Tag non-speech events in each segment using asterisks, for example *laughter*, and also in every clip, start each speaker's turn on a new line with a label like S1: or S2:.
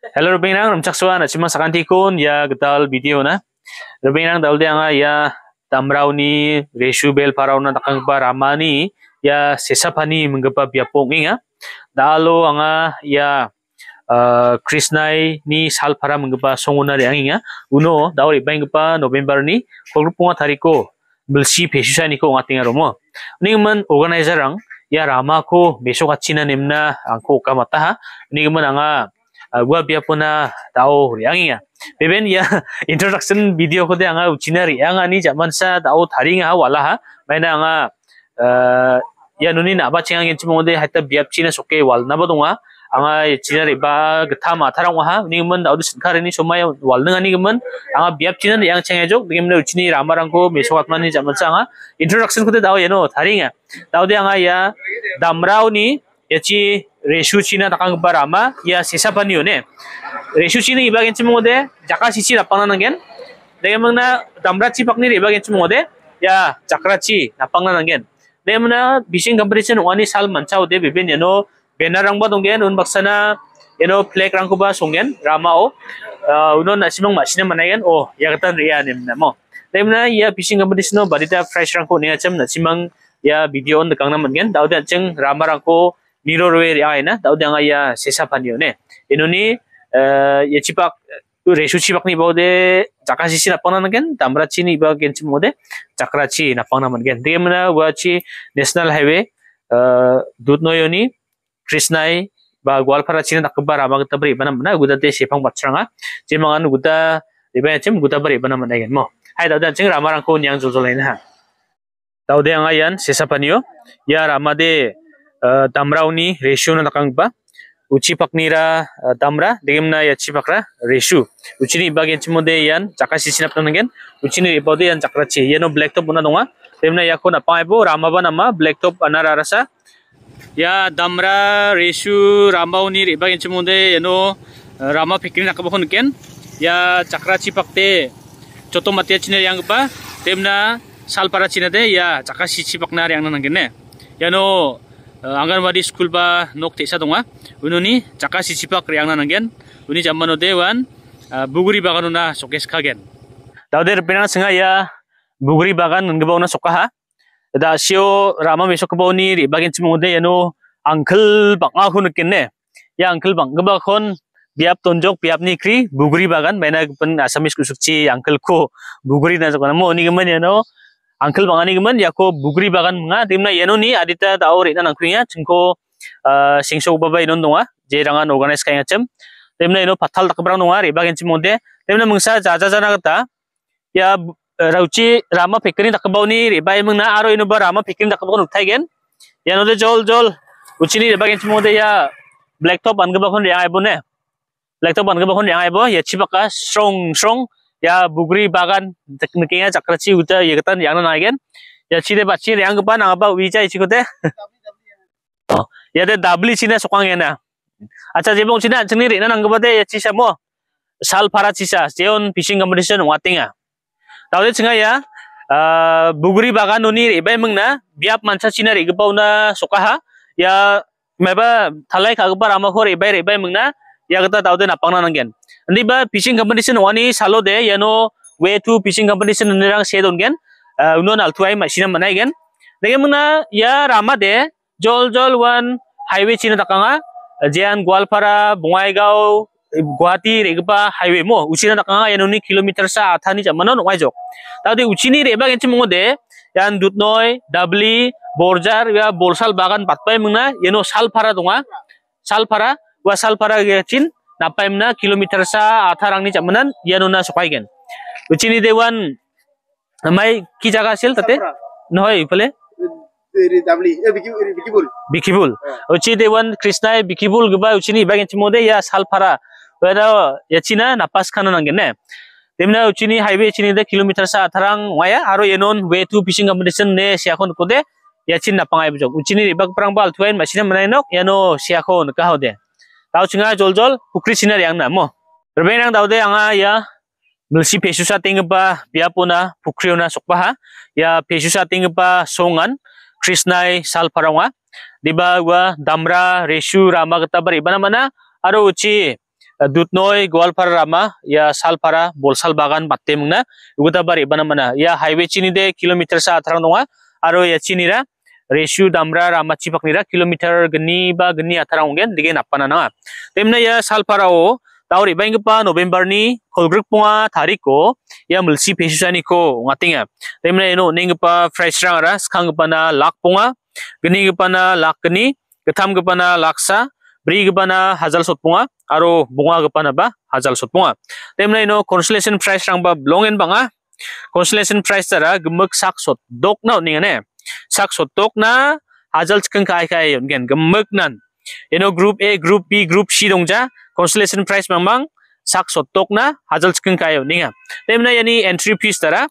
S1: Hello Rubina, rumcak suan, nak cuma sakan tikun ya getal video na. Rubina dah ulti anga ya tamrau ni resu bel parau na takang bar amani ya sesapani menggepa biapong inga. Ya. Dalo anga ya eh, Krishna ni sal para menggepa songuna re anginga. Ya. Uno dawo ibang gepa November ni kolupunga tariko belsi pesisa ni ko ngatinga romo. Ningman organizer ang ya Rama ko besok acina nemna angko kamataha. Ningman anga agwa pia puna tao yang ya beben ya introduction video kode de anga uchinar yang ani zaman sa tahu taring ha wala ha maina anga ya nuni na ba chinga cuma kode de hatta biap cina sokke wal na ba dunga anga chinar ba getama tarang waha ni gemen dau sin ini ni somai wal nang ani anga biap china yang chenga jok ni mun uchini ramarang ko meso atmani jaman sa anga introduction kute de ya no tharing ha dao anga ya damrao ni yachi resu china takang barama ya sisa panione eh. resu china iba gen cimong ode jaka sisi lapang nan gen dage mengna damra ci pak iba gen cimong ode ya cakra ci lapang nan gen dage mengna bising comparison wani sal manca ode bibin No, banner rang badong gen un baksana yano flag rang kuba songgen rama o eh, uno na simong ma sinem mana gen o oh, ya ketan ria Mo, namo dage mengna ya bising comparison o badita fresh rang ko nia cem na simang Ya video on the kangnam again, tau ceng rama rang ko mirrorware aina da daude aya sesa panio ne enoni ye chipak resu chipak ni bode jakasi na pana nagen tamra chi ni ba gen chi mode chakra chi napana man gen de mena wa chi national highway yoni krishnai ba gwalphara chi na takba ma tabri bana mana guda te sepang batranga je mangan guda riba chim guda bari bana mana gen mo hai da dan ching rama rang ko nyang jol jol ha Daudeng ayan sesa panio ya ramade 담라우니 레슈는 아까봐 uchi paknira damra degemna yachi pakra reshu uchini ibagen chimode yan si sinap uci ni ipode yan chakra chi yeno black top una donga demna yakho na rama ramaba nama black top anara rasa ya damra iba rambauni ibagen chimode yeno rama pikrin akabohon ken ya pak te coto mati matya chine yang ba sal para chine de ya chakasi pak pakna yang nangen ne yano Uh, anganwadi school ba nok teisa tonga ununi chaka riang riangna nangen uni jammano dewan buguri uh, baganuna sokes tau dauder pena singa ya buguri bagan ngebauna ha? da sio rama ke mesokbauni ri bagin chimode yano angkel bang hun kene? ya angkel bang ba bakon biap tonjok biap ni kri buguri bagan mena pen asamis kusukci angkel ko buguri na jokana mo ni gemen yano uncle bangani giman yako bugri bagan mga timna yano ni adita tao rita nang kuya chingko singsok babay non donga je rangan organize kaya ngacem timna yano patal takbrang nonga riba genci monde timna mungsa jaja jana kata ya rauchi rama pikrin takbau ni riba emang na aro yano ba rama pikrin takbau nukai gen yano de jol jol uchini riba genci monde ya black top angabakon yang aibo ne black top angabakon yang aibo ya chipaka strong strong ya bukri bahkan mungkinnya cakrachi udah ya ketan yang lain kan ya cile pak cile yang kepan apa wijaya sih kute *laughs* oh, ya teh double cina sokong ya nah acar jepang cina sendiri nah nang kepade ya cisa mau sal para cisa jeon fishing competition wating ya tahu deh cengah ya eh, bukri bahkan nuni ribai mengna biap manca cina ribai pun na sokaha ah. ya Meba thalai kagupar amakor ibai ibai mengna ya deh na nggak nanggen. Nanti bah fishing competition one wani salo ya no way to fishing competition ini nirang shed ongen. Uno nal tuai nama manai gen. Dege mana ya rama deh, jol jol one highway china takanga. Jian Gwalpara, Bungaigao, Guwahati, Regba highway mo uchina takanga yano ni kilometer sa athani jamano nongai jok. Tau Tadi ucini reba gen cuma deh, jangan dutnoi, dabli, borjar ya bolsal bagan patpai ya yano sal para donga. Sal para वालपारागेसिन नापाइम kilometre सा आठा रंग चाप मन यानुना सफाईगन उचिन देवान माइ कि जगह ते नफले बिकीबुल उचि देवान कृष्णा बिकीबुल उचिनी या सालफारा चीना नापास खाना नागे ने तेमना उचिन हाईवे चीनी किलोमीटर सा आठा रंग माया और एनोन वे टू फिशिंग कम्पिटिशन ने सियान को दे याचिन नपाई बजो उचिनी बल्थुआई मैसे मनाई नक यानो सियान कहा tau singa jol-jol pukri sinar yang namo yang tau deh yang ya milsi pesusa tingba biapuna ah. pukriuna sokpaha ah. ya pesusa ba songan krisnai salparonga ah. di gua damra resu rama ketabar ibana mana aro uci eh, dutnoi para rama ya sal para bol sal bagan patte mungna ugutabar ibana mana ya highway chini de kilometer sa atrang donga aro ya ra resu damra ramachi pakira kilometer geni ba geni atara ungen dige napa na na temna ya salparao tauri baing pa november ni kolgrik punga tariko ya mulsi pesisani ko ngatinga temna eno ning pa fresh rara skang pa lak punga geni pa lak geni ketam pa na laksa beri pa na hazal sot punga aro bunga pa ba hazal sot punga temna eno consolation price rang ba longen banga consolation price tara gemuk sak sot dok na सक ना हजल चिकाय गमकन you know group A group B group C दों consolation price मंग सक सत्तक ना हजल चिकाय एंट्री फीस तरह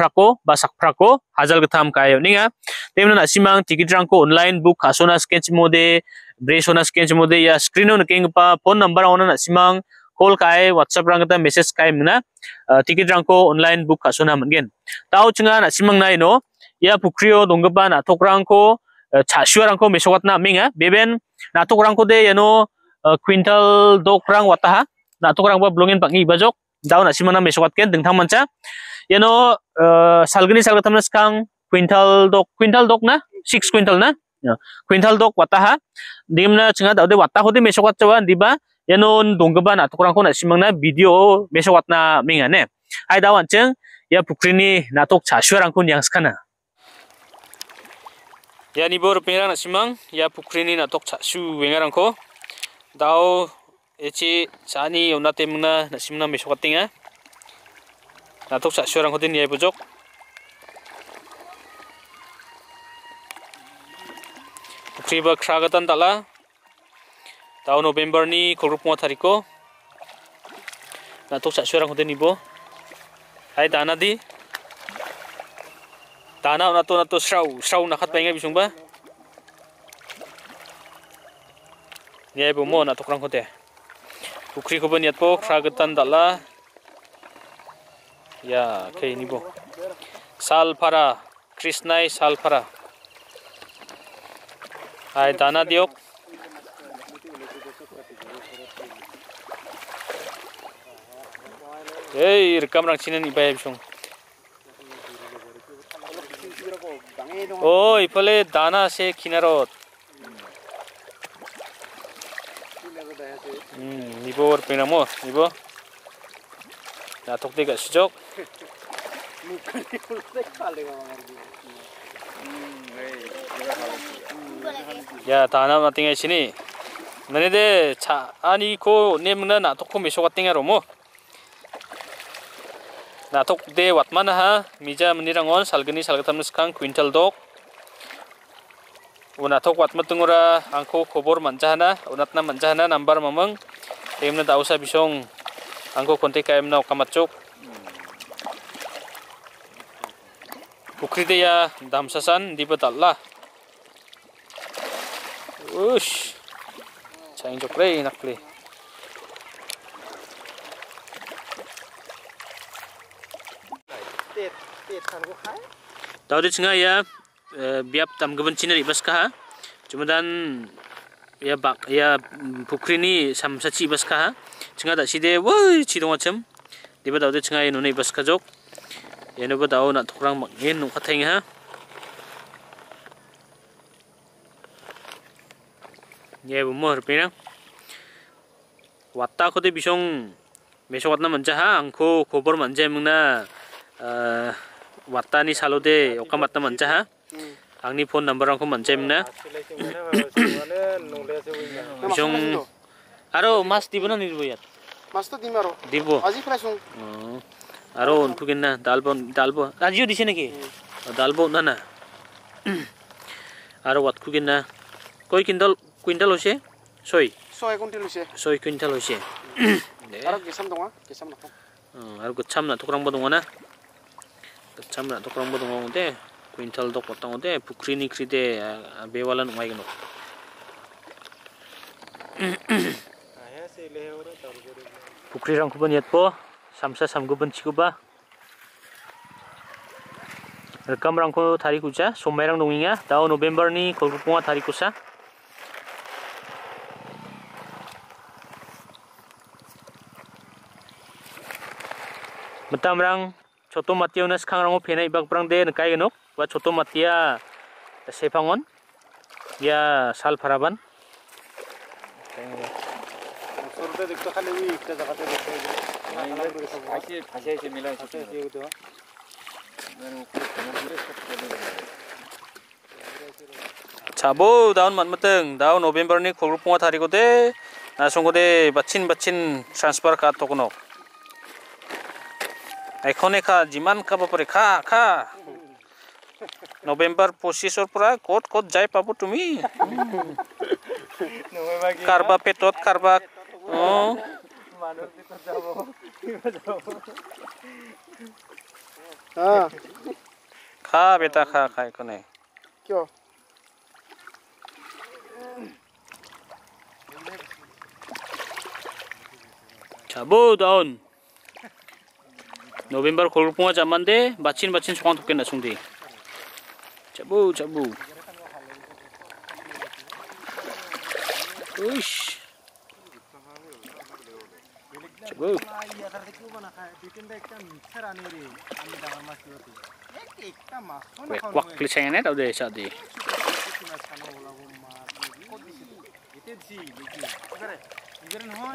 S1: खाको सकफ्राको हजल गाम कायनीम टिकट रंग को ऑनलाइन बुक खासोना स्कें मोदे ब्रेस होना स्कें मोदे या स्क्रीन निका फोन नंबर आनासीम कॉल काय व्हाट्सएप रंग मेसेज कायना टिकट रंग को ऑनलाइन बुक खासोना मनगेन ताओ चिंगा नासीमंग ना यू ya ia rangko donggepa natokrangko eh, chasuarangko mesokatna minga eh. beben rangko de yano eh, quintal rang wataha rangko blongin pangi bajok daun asimana mesokatken yeno yano salgini salgatamna kang quintal dok quintal dok na six quintal na ya. quintal dok wataha dimna chinga de wataho de mesokatchawa diba yano na rangko na video mesokatna minga ne hai dawan ceng ya pukrini natok yang skana Ya ni bor pengiran na simang ya pukri ni na tokcha su wengarang ko dao eci sani ona temna na simna besok katinga eh. na tokcha su orang kodin ya bojok pukri ba kragatan dala dao November ni korup mo tariko na tokcha su orang kodin bo hai dana di Tanaw na to na to shraw. Shraw nakat pa nga bisong ba? Niya ibu mo na to krang kote. kukri ko ba niya po kragatan dala. Ya, kay ni bo. sal para Salpara, sal para Ay tanah diok. Hey, rekam rang sini ni bayar bisong. ও ইফালে দানা আছে কিনারত নিব ওর পেনামো নিব নাটক দিকে সুযোগ 야 다나 마팅에 시니 너네들 차 아니 코 네문나 나토코 미소가 땡야로 뭐 natok de mana ha mija menirangon salgini salgatam skang quintal dok unatok wat tungura angko kobor manjahana unatna manjahana nambar mamang emna dausa bisong angko kontek emna kamatcok ukrite ya damsasan dibatalla ush chain jokre inakle Tauditsnga ya eh, biap tam gaban chinari baska, kaha cumadan ya bak ya bukri ni sam saci baska, kaha chinga tak side woi chidong acham diba daudit chinga yenu nei bas kajok yenu ya, ba dau na tukrang mak yen nu khatheng ha ye ya, bu mo na. Wata khode bisong mesawat na manja ha angko khobor manja mingna eh, वार्तानि सालो दे ओका मत्त मन्छ हा आंनि phone number आंखौ मन्छै मना जों आरो मास दिबो ना निबो यार मास तो दिमारो दिबो आजि फ्रेसुं आरो उनखौ गिनना दालबो दालबो आजिओ दिसे नेकि दालबो ना ना आरो वाटखौ गिनना कय किन्दल क्विंटल होसे सय सय क्विंटल होसे सय क्विंटल होसे आरो गेसाम दङा गेसाम ना आरो गोछाम ना थुक्रांबो दङ ना chamra to krong bodong deh, de quintal dok potong deh bukri ni kri deh bewalan umai gno Bukri rang kubon yat po samsa sam gubon cikuba rekam rang ko thari kucha somai rang donginga tahun november ni kolkupunga thari kusa metam rang choto matia una skangrango phenai bakprang de kai genok ba choto matia sepangon ya sal pharaban sorte dikto khali wi ekta jagate dekhe aise phase aise mila aise ye to 자보 다운 만마등 다운 এখনে খা যিমান খাব পারে খা খা নৱেম্বৰ পঁচিছৰ পৰা ক'ত ক'ত যাই পাব তুমি কাৰোবাৰ পেটত কারবা খা বেটা খা খা এখনে খাবো খাব দাউন 너 왼발 골골뽕하지 않만데 마친 마친 소강 돕겠나 송대 자부 자부 으이씨 자부 꽉꽉 클리창이네 나도 자디 이거는 허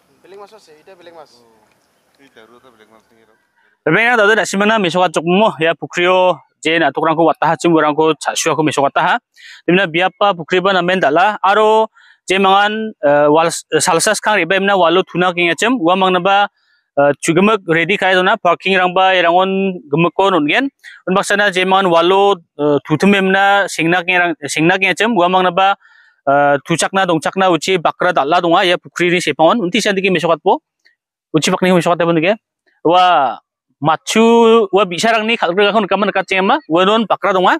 S1: বেলেগ মাছ আছে এটা বেলেগ মাছ Rebeng ada ada sih mana cukup cukmu ya bukrio, oh. jen atau kurangku watah cim kurangku casu aku mesok watah. Dimana biapa pukriba namen dala aro jen mangan eh, wal eh, salsa sekarang riba imna walau tuna kinga cim gua mang naba eh, cugemek ready kaya dona parking rangba irangon ya, gemek kon ungen. Unbak sana jen mangan walu tutum imna singna kinga singna kinga cim gua mang naba 두착나 동착나 우치 바크라 달라 동아 예 부크리니 시팡원 운티 샌드기 메쇼갓보 우치 박니 메쇼갓다 분게 와 마추 와 비샤랑니 칼그가 콘 까만 까찡마 원원 바크라 동아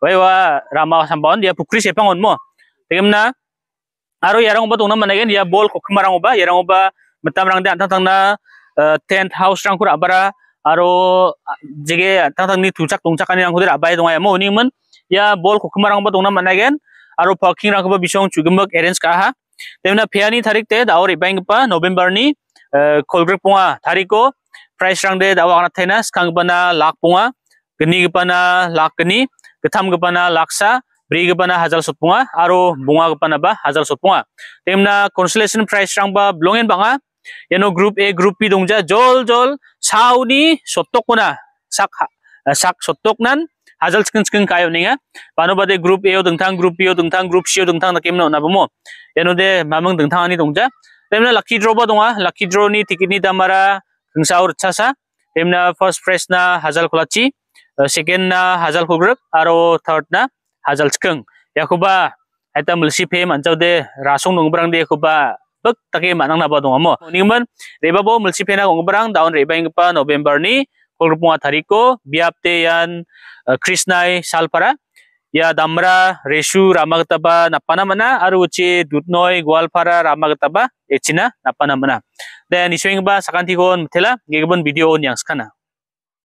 S1: 와와 라마 삼바원 예 부크리 시팡원 뭐 되겠나 아로 야랑 오바 동나 만나겐 야 볼, 코크마랑 오바 야랑 오바 메탐랑데 안타탕나 텐트 하우스랑 쿠라 아바라 아로 제게 안타탕니 두착 동착하니랑 고들 아바이 동아야 뭐 오닝은 야볼 코크마랑 오바 동나 만나겐 aru parking rakba bisong chugimbak arrange kaha temna phiani tarik te daori bank pa november ni e, kolgrip ponga tariko price rang de dawa na thena skang bana lak ponga gni gpana lak gni gtham gpana laksa bri gpana hazal sopunga aru bunga gpana ba hazal sopunga temna consolation price rang ba blongen banga yeno group a group b dongja jol jol sauni sotokuna sak sak sotoknan हाजल स्किन स्किन काय निंगा बानो group A दंथां group B group C दंथां ना केमनो ना बमो एनो दे मामंग दंथां आनी दंजा तेमना लकी ड्रॉ बा दंगा लकी ड्रॉ नि टिकट नि दामारा गंसा और छासा फर्स्ट प्राइस ना हाजल खलाची सेकेंड ना हाजल खुग्रक आरो थर्ड ना हाजल स्किन याखुबा आइता मुलसी फे मानजावदे रासों दंब्रां दे खुबा bak taki manang naba dong amo. Ningman reba kolpo athariko biapte yan uh, krishnai salpara ya damra reshu ramagataba napana mana aruchi dutnoi gwalpara ramagataba echina napana mana then ba sakanti gon thela gebon video on skana.